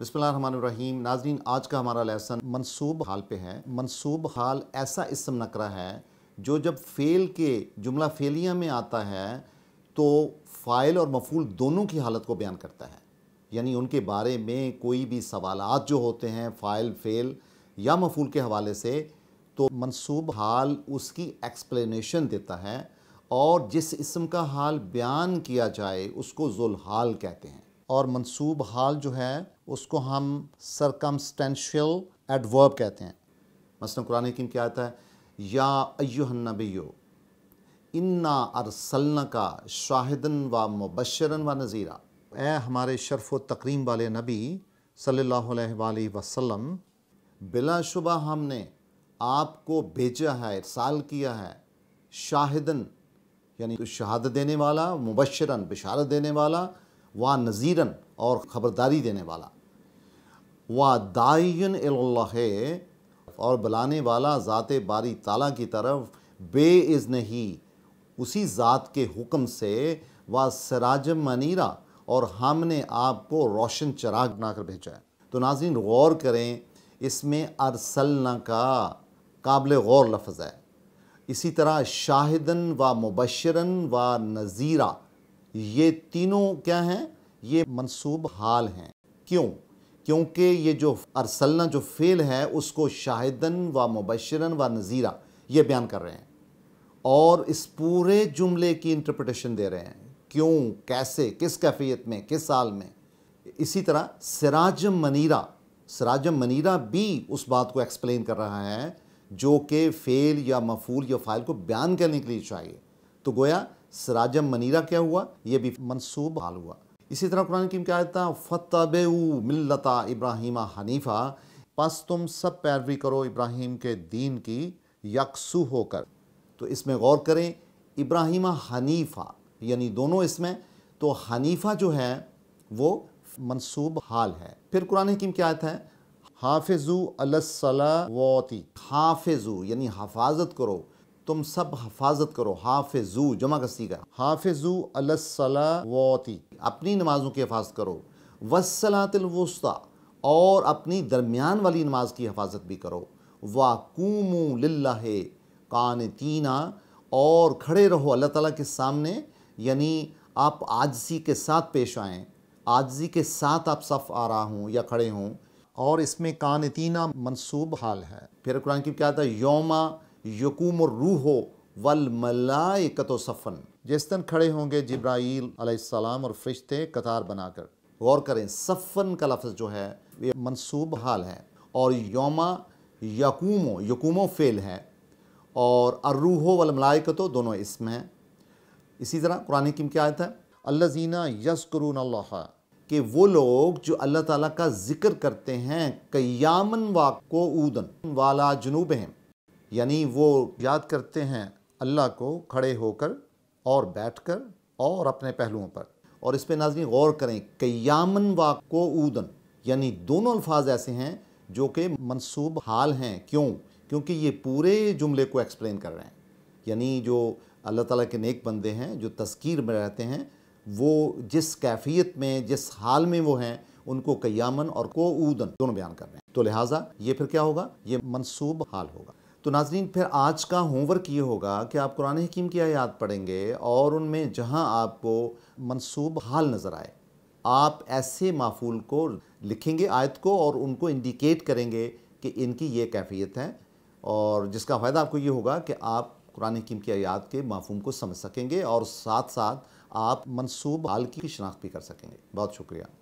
बिस्मिल्लाम नाजरीन आज का हमारा लेसन मनसूब हाल पे है मनसूब हाल ऐसा इसम नकरा है जो जब फ़ेल के जुमला फेलिया में आता है तो फ़ाइल और मफूल दोनों की हालत को बयान करता है यानी उनके बारे में कोई भी सवाल जो होते हैं फ़ाइल फ़ेल या मफूल के हवाले से तो मनसूब हाल उसकी एक्सप्लेनेशन देता है और जिस इसम का हाल बयान किया जाए उसको जुल हाल कहते हैं और मनसूब हाल जो है उसको हम सरकमस्टेंशियल एडवर्ब कहते हैं मसलन कुरान हकीम क्या आता है या अयुहनबियो इन्ना अरसलना का शाहिदन व मुबशरन व नज़ीरा ए हमारे शरफ़ तकरीम वाले नबी सल्लल्लाहु अलैहि वसल्लम शुबा हमने आपको भेजा है इरसाल किया है शाहिदन यानी शहादत देने वाला मुबशरन बिशारत देने वाला व नज़ीरन और ख़बरदारी देने वाला व दायन है और बुलाने वाला ज़ात बारी ताला की तरफ बे इज़ ही उसी ज़ात के हुक्म से व सराज मनीरा और हमने आपको रोशन चराग बनाकर भेजा है तो नाजिन गौर करें इसमें अरसलना का काबिल गौर लफ्ज़ है इसी तरह शाहिदन व मुबशरन व नज़ीरा ये तीनों क्या हैं ये मनसूब हाल हैं क्यों क्योंकि ये जो अरसलना जो फेल है उसको शाहिदन व मुबशरन व नज़ीरा ये बयान कर रहे हैं और इस पूरे जुमले की इंटरप्रटेशन दे रहे हैं क्यों कैसे किस कैफियत में किस साल में इसी तरह सराज मनीरा सराज मनीरा भी उस बात को एक्सप्लेन कर रहा है जो कि फ़ेल या मफूल या फ़ाइल को बयान करने के लिए चाहिए तो गोया सराजम मनीरा क्या हुआ ये भी मनसूब हाल हुआ इसी तरह कुरान की क्या था फ़तब मिलता इब्राहिम हनीफ़ा बस तुम सब पैरवी करो इब्राहिम के दीन की यकसू होकर तो इसमें गौर करें इब्राहिम हनीफ़ा यानी दोनों इसमें तो हनीफ़ा जो है वो मनसूब हाल है फिर कुरान हकीम क्या आयत है हाफिजू अलसला वोती हाफिजू यानी हफाजत करो तुम सब हफाजत करो हाफिजू जमा कस्ती का हाफिजू अलसलावती अपनी नमाजों की हिफाजत करो वसलातलवस्ता और अपनी दरमियान वाली नमाज की हिफाजत भी करो वाकूम कान तीना और खड़े रहो अल्लाह ताला के सामने यानी आप आजसी के साथ पेश आएँ आजसी के साथ आप सफ़ आ रहा हूँ या खड़े हों और इसमें कान तीना मनसूब हाल है फिर कुरान की क्या था योमा यकूम रूह वल कतो सफ़न जिस दिन खड़े होंगे जब्राईल अलैहिस्सलाम और फरिश्ते कतार बनाकर गौर करें सफ़न का लफ्ज़ जो है ये मनसूब हाल है और योमा यकूमो यकूमो फ़ेल है और अर्रूहो वल मलायकतो दोनों इसमें हैं इसी तरह कुरान की क्या आयत है अल्लाजीना यसकरून अल्लाह कि वो लोग जो अल्लाह ताला का ज़िक्र करते हैं कयामन वाको ऊदन वाला जुनूब हैं यानी वो याद करते हैं अल्लाह को खड़े होकर और बैठ कर और अपने पहलुओं पर और इस पर नाजमी गौर करें कयामन व को ऊदन यानी दोनों अल्फाज ऐसे हैं जो कि मनसूब हाल हैं क्यों क्योंकि ये पूरे जुमले को एक्सप्लेन कर रहे हैं यानी जो अल्लाह ताला के नेक बंदे हैं जो तस्कीर में रहते हैं वो जिस कैफियत में जिस हाल में वो हैं उनको कयामन और को ऊदन दोनों बयान कर रहे हैं तो लिहाजा ये फिर क्या होगा ये मनसूब हाल होगा तो नाजरीन फिर आज का होमवर्क ये होगा कि आप कुरान हकीम की आयात पढ़ेंगे और उनमें जहाँ आपको मनसूब हाल नज़र आए आप ऐसे माफूल को लिखेंगे आयत को और उनको इंडिकेट करेंगे कि इनकी ये कैफियत है और जिसका फ़ायदा आपको ये होगा कि आप कुरान हकीम की आयात के माफूम को समझ सकेंगे और साथ साथ आप मनसूब हाल की शनाख्त भी कर सकेंगे बहुत शुक्रिया